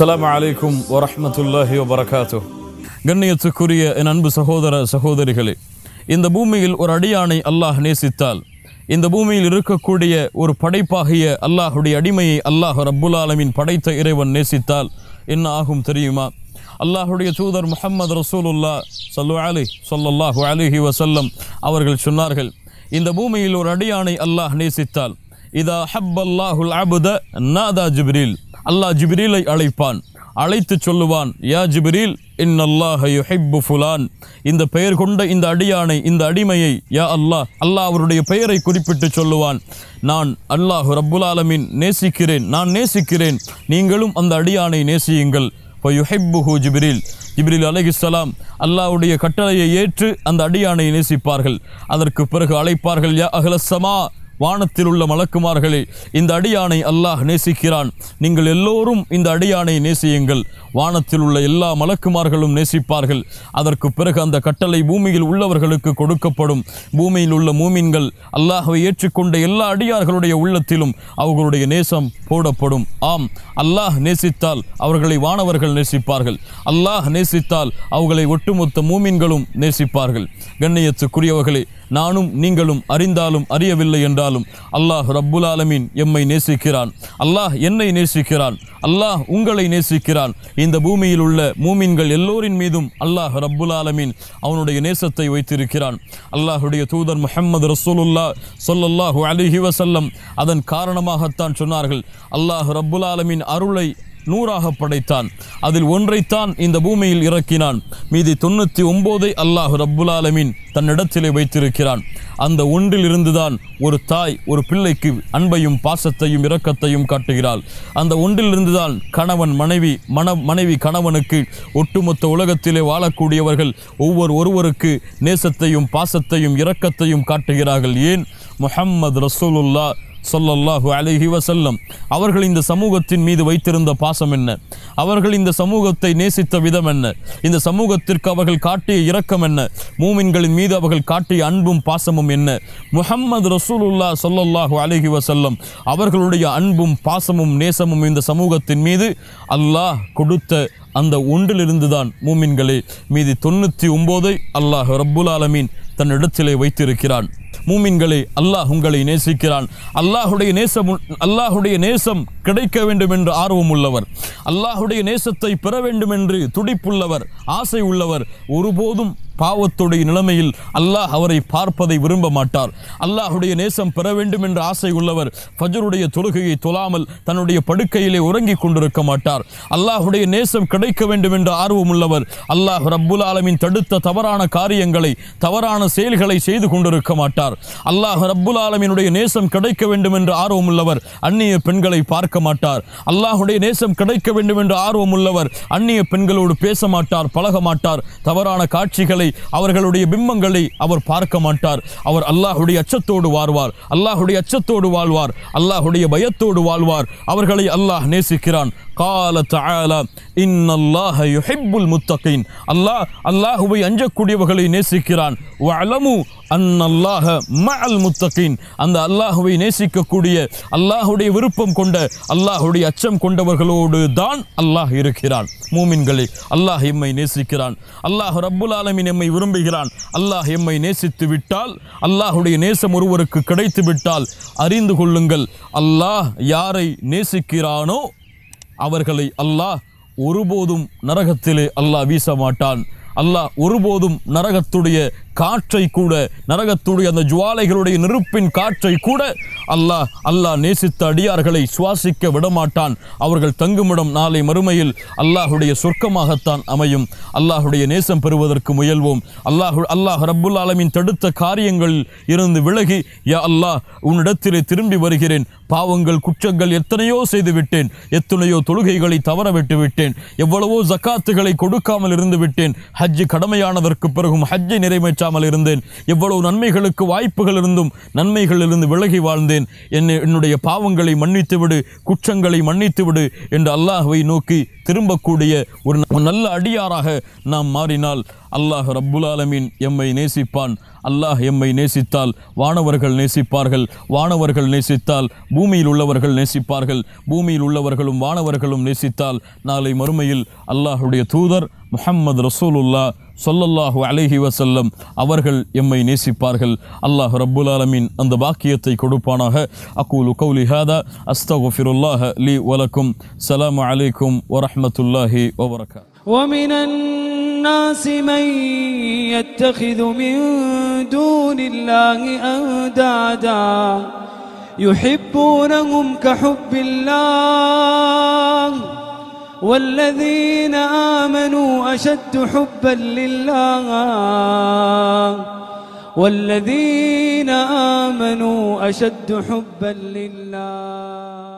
அஸ்லாம் வலைக்கும் வரமத்துல்லாஹி வபரகாத்து கண்ணியத்துக்குரிய என் அன்பு சகோதர சகோதரிகளே இந்த பூமியில் ஒரு அடியானை அல்லாஹ் நேசித்தால் இந்த பூமியில் இருக்கக்கூடிய ஒரு படைப்பாகிய அல்லாஹுடைய அடிமையை அல்லாஹ் ரப்புல்லாலமின் படைத்த இறைவன் நேசித்தால் என்ன ஆகும் தெரியுமா அல்லாஹுடைய தூதர் முஹம்மது ரசூலுல்லா சல்லு அலி சொல்லல்லாஹு அலிஹி வசல்லம் அவர்கள் சொன்னார்கள் இந்த பூமியில் ஒரு அடியானை அல்லாஹ் நேசித்தால் இதா ஹப் அல்லாஹுல் அபுத நாதா ஜிப்ரில் அல்லாஹ் ஜிபிரீலை அழைப்பான் அழைத்து சொல்லுவான் யா ஜிபிரீல் இன் அல்லாஹ் யுஹிப்பு ஃபுலான் இந்த பெயர் கொண்ட இந்த அடியானை இந்த அடிமையை யா அல்லாஹ் அல்லாஹ் அவருடைய பெயரை குறிப்பிட்டு சொல்லுவான் நான் அல்லாஹ் ரப்புலாலமின் நேசிக்கிறேன் நான் நேசிக்கிறேன் நீங்களும் அந்த அடியானை நேசியுங்கள் இப்போ ஜிபிரீல் ஜிபிரில் ஜிப்ரில் அலஹிஸ்லாம் அல்லாவுடைய கட்டளையை ஏற்று அந்த அடியானை நேசிப்பார்கள் அதற்கு பிறகு அழைப்பார்கள் யா அகலசமா வானத்தில் உள்ள மலக்குமார்களே இந்த அடியானை அல்லாஹ் நேசிக்கிறான் நீங்கள் எல்லோரும் இந்த அடியானை நேசியுங்கள் வானத்தில் உள்ள எல்லா மலக்குமார்களும் நேசிப்பார்கள் அதற்கு பிறகு அந்த கட்டளை பூமியில் உள்ளவர்களுக்கு கொடுக்கப்படும் பூமியில் உள்ள மூமின்கள் அல்லாஹவை ஏற்றுக்கொண்ட எல்லா அடியார்களுடைய உள்ளத்திலும் அவர்களுடைய நேசம் போடப்படும் ஆம் அல்லாஹ் நேசித்தால் அவர்களை வானவர்கள் நேசிப்பார்கள் அல்லாஹ் நேசித்தால் அவர்களை ஒட்டுமொத்த மூமின்களும் நேசிப்பார்கள் கண்ணியத்துக்குரியவர்களே நானும் நீங்களும் அறிந்தாலும் அறியவில்லை என்றால் இருந்தாலும் அல்லாஹ் ரப்புல் ஆலமீன் எம்மை நேசிக்கிறான் அல்லாஹ் என்னை நேசிக்கிறான் அல்லாஹ் உங்களை நேசிக்கிறான் இந்த பூமியில் உள்ள மூமின்கள் எல்லோரின் மீதும் அல்லாஹ் ரப்புல் ஆலமீன் அவனுடைய நேசத்தை வைத்திருக்கிறான் அல்லாஹுடைய தூதர் முஹம்மது ரசூலுல்லா சொல்லல்லாஹு அலிஹி வசல்லம் அதன் காரணமாகத்தான் சொன்னார்கள் அல்லாஹ் ரப்புல் ஆலமீன் அருளை நூறாக படைத்தான் அதில் ஒன்றைத்தான் இந்த பூமியில் இறக்கினான் மீதி தொண்ணூற்றி ஒம்போதை அல்லாஹ் ரப்புல் ஆலமின் தன்னிடத்திலே வைத்திருக்கிறான் அந்த ஒன்றிலிருந்துதான் ஒரு தாய் ஒரு பிள்ளைக்கு அன்பையும் பாசத்தையும் இரக்கத்தையும் காட்டுகிறாள் அந்த ஒன்றிலிருந்துதான் கணவன் மனைவி மன மனைவி கணவனுக்கு ஒட்டுமொத்த உலகத்திலே வாழக்கூடியவர்கள் ஒவ்வொரு ஒருவருக்கு நேசத்தையும் பாசத்தையும் இரக்கத்தையும் காட்டுகிறார்கள் ஏன் முஹம்மது ரசூலுல்லா சொல்லல்லாஹு அலஹி வசல்லம் அவர்கள் இந்த சமூகத்தின் மீது வைத்திருந்த பாசம் என்ன அவர்கள் இந்த சமூகத்தை நேசித்த விதம் என்ன இந்த சமூகத்திற்கு அவர்கள் காட்டிய இரக்கம் என்ன மூமின்களின் மீது அவர்கள் காட்டிய அன்பும் பாசமும் என்ன முஹம்மது ரசூலுல்லா சொல்லல்லாஹு அலஹி வசல்லம் அவர்களுடைய அன்பும் பாசமும் நேசமும் இந்த சமூகத்தின் மீது அல்லாஹ் கொடுத்த அந்த ஒன்றிலிருந்து தான் மூமின்களே மீதி தொண்ணூற்றி ஒம்போதை அல்லாஹ் ரப்புல் ஆலமீன் தன் இடத்திலே வைத்திருக்கிறான் மூமின்களை அல்லாஹ் உங்களை நேசிக்கிறான் அல்லாஹுடைய நேசம் அல்லாஹுடைய நேசம் கிடைக்க வேண்டும் என்று ஆர்வம் உள்ளவர் அல்லாஹுடைய நேசத்தை பெற வேண்டும் என்று துடிப்புள்ளவர் ஆசை உள்ளவர் ஒருபோதும் பாவத்துடைய நிலைமையில் அல்லாஹ் அவரை பார்ப்பதை விரும்ப மாட்டார் அல்லாஹுடைய நேசம் பெற வேண்டும் என்ற ஆசை உள்ளவர் ஃபஜருடைய தொழுகையை தொழாமல் தன்னுடைய படுக்கையிலே உறங்கிக் கொண்டிருக்க மாட்டார் அல்லாஹுடைய நேசம் கிடைக்க வேண்டும் என்ற ஆர்வம் உள்ளவர் அல்லாஹ் ரப்புல் ஆலமின் தடுத்த தவறான காரியங்களை தவறான செயல்களை செய்து கொண்டிருக்க மாட்டார் அல்லாஹ் ரப்புல் ஆலமினுடைய நேசம் கிடைக்க வேண்டும் என்ற ஆர்வம் உள்ளவர் அந்நிய பெண்களை பார்க்க மாட்டார் அல்லாஹுடைய நேசம் கிடைக்க வேண்டும் என்று ஆர்வம் உள்ளவர் அந்நிய பெண்களோடு பேச மாட்டார் பழக மாட்டார் தவறான காட்சிகளை அவர்களுடைய பிம்பங்களை அவர் பார்க்க மாட்டார் அவர் அல்லாஹுடைய அச்சத்தோடு வாழ்வார் அல்லாஹுடைய அச்சத்தோடு வாழ்வார் அல்லாஹுடைய பயத்தோடு வாழ்வார் அவர்களை அல்லாஹ் நேசிக்கிறான் கால தாலா இன்னல்லாஹ யுஹிப்புல் முத்தகின் அல்லாஹ் அல்லாஹுவை அஞ்சக்கூடியவர்களை நேசிக்கிறான் வலமு அந்நல்லாஹ அல்லாஹ அல் முத்தகின் அந்த அல்லாஹுவை நேசிக்கக்கூடிய அல்லாஹுடைய விருப்பம் கொண்ட அல்லாஹுடைய அச்சம் கொண்டவர்களோடு தான் அல்லாஹ் இருக்கிறான் மூமின்களே அல்லாஹ் எம்மை நேசிக்கிறான் அல்லாஹ் ரப்புல் ஆலமின் எம்மை விரும்புகிறான் அல்லாஹ் எம்மை நேசித்து விட்டால் அல்லாஹுடைய நேசம் ஒருவருக்கு கிடைத்து விட்டால் அறிந்து கொள்ளுங்கள் அல்லாஹ் யாரை நேசிக்கிறானோ அவர்களை அல்லாஹ் ஒருபோதும் நரகத்திலே அல்லாஹ் வீச மாட்டான் அல்லாஹ் ஒருபோதும் நரகத்துடைய காற்றை கூட நரகத்துடைய அந்த ஜுவாலைகளுடைய நெருப்பின் காற்றை கூட அல்லாஹ் அல்லாஹ் நேசித்த அடியார்களை சுவாசிக்க விடமாட்டான் அவர்கள் தங்குமிடம் நாளை மறுமையில் அல்லாஹுடைய சொர்க்கமாகத்தான் அமையும் அல்லாஹுடைய நேசம் பெறுவதற்கு முயல்வோம் அல்லாஹு அல்லாஹ் ரப்புல் ஆலமின் தடுத்த காரியங்கள் இருந்து விலகி யா அல்லாஹ் உன்னிடத்திலே திரும்பி வருகிறேன் பாவங்கள் குற்றங்கள் எத்தனையோ செய்து விட்டேன் எத்தனையோ தொழுகைகளை தவற விட்டு விட்டேன் எவ்வளவோ ஜக்காத்துகளை கொடுக்காமல் இருந்து விட்டேன் ஹஜ்ஜு கடமையானதற்கு பிறகும் ஹஜ்ஜை நிறைவேற்றாமல் இருந்தேன் எவ்வளவு நன்மைகளுக்கு வாய்ப்புகள் இருந்தும் நன்மைகளிலிருந்து விலகி வாழ்ந்தேன் இருக்கிறேன் என்னுடைய பாவங்களை மன்னித்துவிடு குற்றங்களை மன்னித்துவிடு என்று அல்லாஹுவை நோக்கி திரும்பக்கூடிய ஒரு நல்ல அடியாராக நாம் மாறினால் அல்லாஹ் ரப்புலாலமீன் எம்மை நேசிப்பான் அல்லாஹ் எம்மை நேசித்தால் வானவர்கள் நேசிப்பார்கள் வானவர்கள் நேசித்தால் பூமியில் உள்ளவர்கள் நேசிப்பார்கள் பூமியில் உள்ளவர்களும் வானவர்களும் நேசித்தால் நாளை மறுமையில் அல்லாஹுடைய தூதர் முஹம்மது ரசூலுல்லா சொல்லல்லாஹு அலைஹி வசல்லம் அவர்கள் எம்மை நேசிப்பார்கள் அல்லாஹ் ரப்புல் ஆலமின் அந்த பாக்கியத்தை கொடுப்பானாக அக்கூலு கௌலி ஹாதா அஸ்தகுஃபிருல்லாஹ லி வலக்கும் சலாம் அலைக்கும் வரஹமத்துல்லாஹி வபரகா ومن الناس من يتخذ من دون الله أندادا يحبونهم كحب الله والذين آمنوا أشد حبا لله والذين آمنوا أشد حبا لله